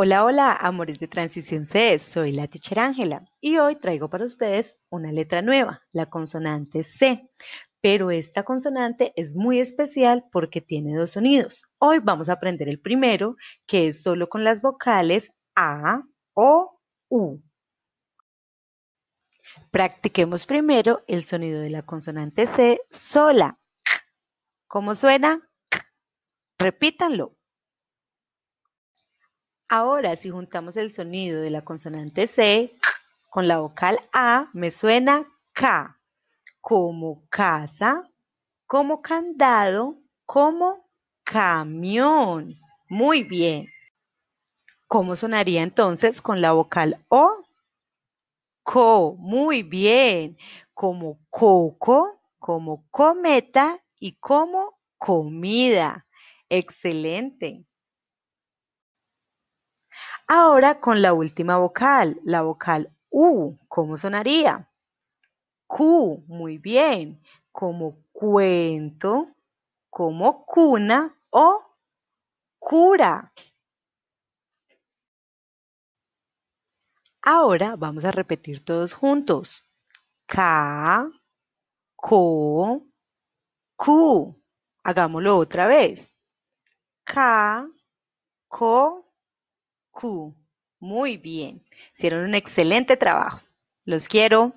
Hola, hola, amores de Transición C, soy la teacher Ángela y hoy traigo para ustedes una letra nueva, la consonante C. Pero esta consonante es muy especial porque tiene dos sonidos. Hoy vamos a aprender el primero, que es solo con las vocales A, O, U. Practiquemos primero el sonido de la consonante C sola. ¿Cómo suena? Repítanlo. Ahora, si juntamos el sonido de la consonante C con la vocal A, me suena K, como casa, como candado, como camión. Muy bien. ¿Cómo sonaría entonces con la vocal O? Co, muy bien. Como coco, como cometa y como comida. Excelente. Ahora con la última vocal, la vocal U, ¿cómo sonaría? Q, muy bien, como cuento, como cuna o cura. Ahora vamos a repetir todos juntos. K, co, Q. Hagámoslo otra vez. K, co, muy bien. Hicieron un excelente trabajo. Los quiero.